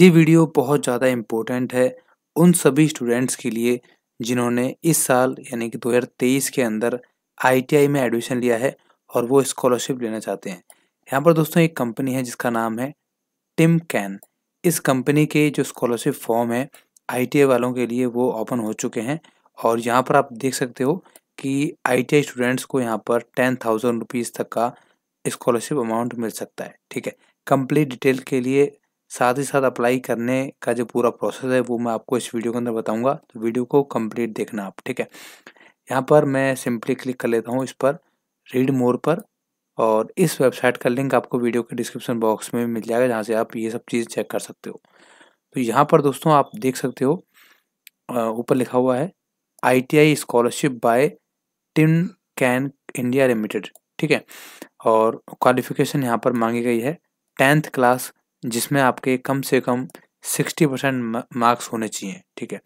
ये वीडियो बहुत ज़्यादा इम्पोर्टेंट है उन सभी स्टूडेंट्स के लिए जिन्होंने इस साल यानी कि 2023 के अंदर आईटीआई में एडमिशन लिया है और वो स्कॉलरशिप लेना चाहते हैं यहाँ पर दोस्तों एक कंपनी है जिसका नाम है टिम कैन इस कंपनी के जो स्कॉलरशिप फॉर्म है आई वालों के लिए वो ओपन हो चुके हैं और यहाँ पर आप देख सकते हो कि आई स्टूडेंट्स को यहाँ पर टेन थाउजेंड रुपीज़ तक का स्कॉलरशिप अमाउंट मिल सकता है ठीक है कंप्लीट डिटेल के लिए साथ ही साथ अप्लाई करने का जो पूरा प्रोसेस है वो मैं आपको इस वीडियो के अंदर बताऊंगा तो वीडियो को कंप्लीट देखना आप ठीक है यहाँ पर मैं सिंपली क्लिक कर लेता हूँ इस पर रीड मोर पर और इस वेबसाइट का लिंक आपको वीडियो के डिस्क्रिप्शन बॉक्स में मिल जाएगा जहाँ से आप ये सब चीज़ चेक कर सकते हो तो यहाँ पर दोस्तों आप देख सकते हो ऊपर लिखा हुआ है I scholarship by tin can India limited ठीक है और क्वालिफिकेशन यहाँ पर मांगी गई है टेंथ क्लास जिसमें आपके कम से कम सिक्सटी परसेंट मार्क्स होने चाहिए ठीक है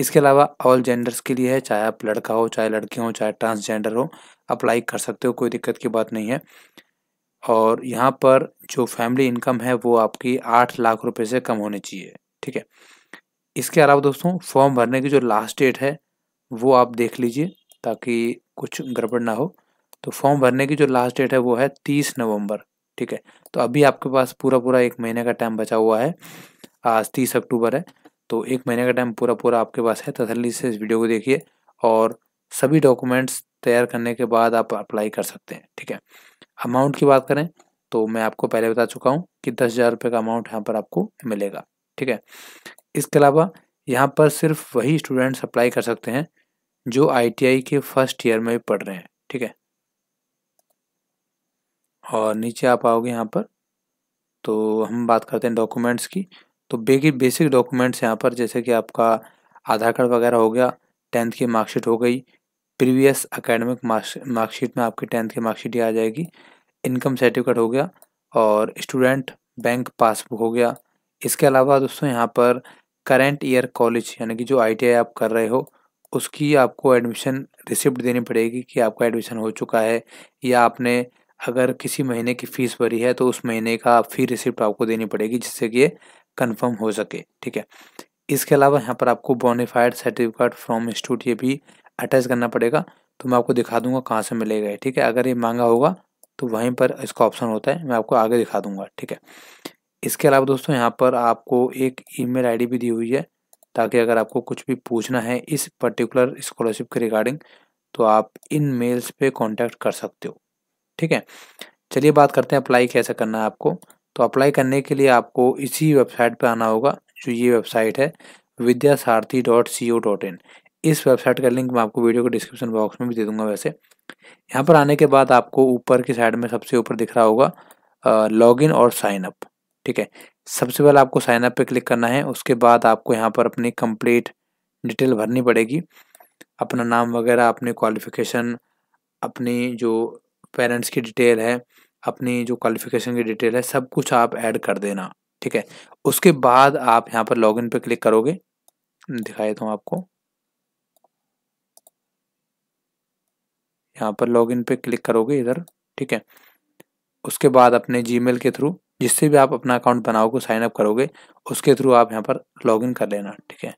इसके अलावा ऑल जेंडर्स के लिए है चाहे आप लड़का हो चाहे लड़की हो चाहे ट्रांसजेंडर हो अप्लाई कर सकते हो कोई दिक्कत की बात नहीं है और यहाँ पर जो फैमिली इनकम है वो आपकी आठ लाख रुपए से कम होनी चाहिए ठीक है इसके अलावा दोस्तों फॉर्म भरने की जो लास्ट डेट है वो आप देख लीजिए ताकि कुछ गड़बड़ ना हो तो फॉर्म भरने की जो लास्ट डेट है वो है तीस नवंबर ठीक है तो अभी आपके पास पूरा पूरा एक महीने का टाइम बचा हुआ है आज तीस अक्टूबर है तो एक महीने का टाइम पूरा पूरा आपके पास है तसली से इस वीडियो को देखिए और सभी डॉक्यूमेंट्स तैयार करने के बाद आप अप्लाई कर सकते हैं ठीक है अमाउंट की बात करें तो मैं आपको पहले बता चुका हूँ कि दस हज़ार रुपये का अमाउंट यहाँ पर आपको मिलेगा ठीक है इसके अलावा यहाँ पर सिर्फ वही स्टूडेंट्स अप्लाई कर सकते हैं जो आईटीआई के फर्स्ट ईयर में पढ़ रहे हैं ठीक है और नीचे आप आओगे यहाँ पर तो हम बात करते हैं डॉक्यूमेंट्स की तो बेसिक बेसिक डॉक्यूमेंट्स यहाँ पर जैसे कि आपका आधार कार्ड वगैरह हो गया टेंथ की मार्कशीट हो गई प्रीवियस अकेडमिक मार्कशीट में आपकी टेंथ की मार्कशीट ही आ जाएगी इनकम सर्टिफिकेट हो गया और स्टूडेंट बैंक पासबुक हो गया इसके अलावा दोस्तों यहाँ पर करेंट ईयर कॉलेज यानी कि जो आई आप कर रहे हो उसकी आपको एडमिशन रिसिप्ट देनी पड़ेगी कि आपका एडमिशन हो चुका है या आपने अगर किसी महीने की फीस भरी है तो उस महीने का फी रिसिप्ट आपको देनी पड़ेगी जिससे कि ये कन्फर्म हो सके ठीक है इसके अलावा यहाँ पर आपको बोनीफाइड सर्टिफिकेट फ्रॉम इंस्टीट्यूट ये भी अटैच करना पड़ेगा तो मैं आपको दिखा दूंगा कहाँ से मिलेगा ठीक है अगर ये मांगा होगा तो वहीं पर इसका ऑप्शन होता है मैं आपको आगे दिखा दूंगा ठीक है इसके अलावा दोस्तों यहाँ पर आपको एक ईमेल आईडी भी दी हुई है ताकि अगर आपको कुछ भी पूछना है इस पर्टिकुलर स्कॉलरशिप के रिगार्डिंग तो आप इन मेल्स पे कांटेक्ट कर सकते हो ठीक है चलिए बात करते हैं अप्लाई कैसे करना है आपको तो अप्लाई करने के लिए आपको इसी वेबसाइट पर आना होगा जो ये वेबसाइट है विद्यासारथी dot C O dot in इस वेबसाइट का लिंक मैं आपको वीडियो के डिस्क्रिप्शन बॉक्स में भी दे दूंगा वैसे यहाँ पर आने के बाद आपको ऊपर की साइड में सबसे ऊपर दिख रहा होगा लॉगिन और साइन अप ठीक है सबसे पहले आपको साइन अप पे क्लिक करना है उसके बाद आपको यहाँ पर अपनी कंप्लीट डिटेल भरनी पड़ेगी अपना नाम वगैरह अपने क्वालिफिकेशन अपनी जो पेरेंट्स की डिटेल है अपनी जो क्वालिफिकेशन की डिटेल है सब कुछ आप ऐड कर देना ठीक है उसके बाद आप यहाँ पर लॉगिन पे क्लिक करोगे दिखाई देता तो हूँ आपको यहाँ पर लॉगिन पे क्लिक करोगे इधर ठीक है उसके बाद अपने जीमेल के थ्रू जिससे भी आप अपना अकाउंट बनाओगे साइन अप करोगे उसके थ्रू आप यहाँ पर लॉगिन कर लेना ठीक है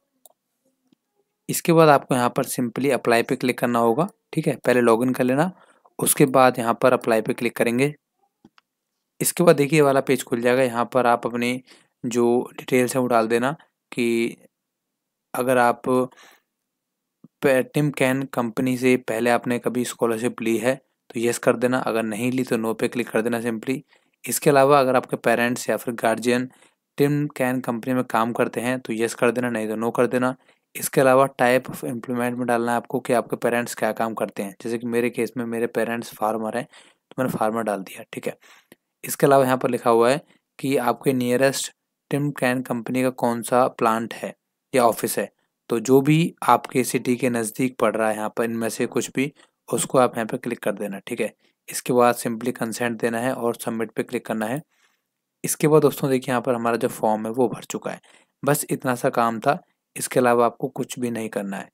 इसके बाद आपको यहाँ पर सिंपली अप्लाई पे क्लिक करना होगा ठीक है पहले लॉगिन कर लेना उसके बाद यहाँ पर अप्लाई पे क्लिक करेंगे इसके बाद देखिए वाला पेज खुल जाएगा यहाँ पर आप अपने जो डिटेल्स हैं वो डाल देना कि अगर आप पेटिम कैन कंपनी से पहले आपने कभी स्कॉलरशिप ली है तो येस कर देना अगर नहीं ली तो नो पे क्लिक कर देना सिंपली इसके अलावा अगर आपके पेरेंट्स या फिर गार्जियन टिम कैन कंपनी में काम करते हैं तो येस कर देना नहीं तो नो कर देना इसके अलावा टाइप ऑफ एम्प्लॉयमेंट में डालना है आपको कि आपके पेरेंट्स क्या काम करते हैं जैसे कि मेरे केस में मेरे पेरेंट्स फार्मर हैं तो मैंने फार्मर डाल दिया ठीक है इसके अलावा यहाँ पर लिखा हुआ है कि आपके नियरेस्ट टिम कैन कंपनी का कौन सा प्लांट है या ऑफिस है तो जो भी आपके सिटी के नज़दीक पड़ रहा है यहाँ पर इनमें से कुछ भी उसको आप यहाँ पर क्लिक कर देना ठीक है इसके बाद सिंपली कंसेंट देना है और सबमिट पर क्लिक करना है इसके बाद दोस्तों देखिए यहाँ पर हमारा जो फॉर्म है वो भर चुका है बस इतना सा काम था इसके अलावा आपको कुछ भी नहीं करना है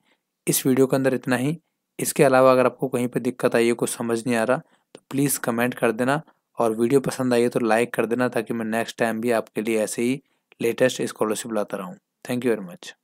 इस वीडियो के अंदर इतना ही इसके अलावा अगर आपको कहीं पर दिक्कत आई है कुछ समझ नहीं आ रहा तो प्लीज़ कमेंट कर देना और वीडियो पसंद आई है तो लाइक कर देना ताकि मैं नेक्स्ट टाइम भी आपके लिए ऐसे ही लेटेस्ट स्कॉलरशिप लाता रहूँ थैंक यू वेरी मच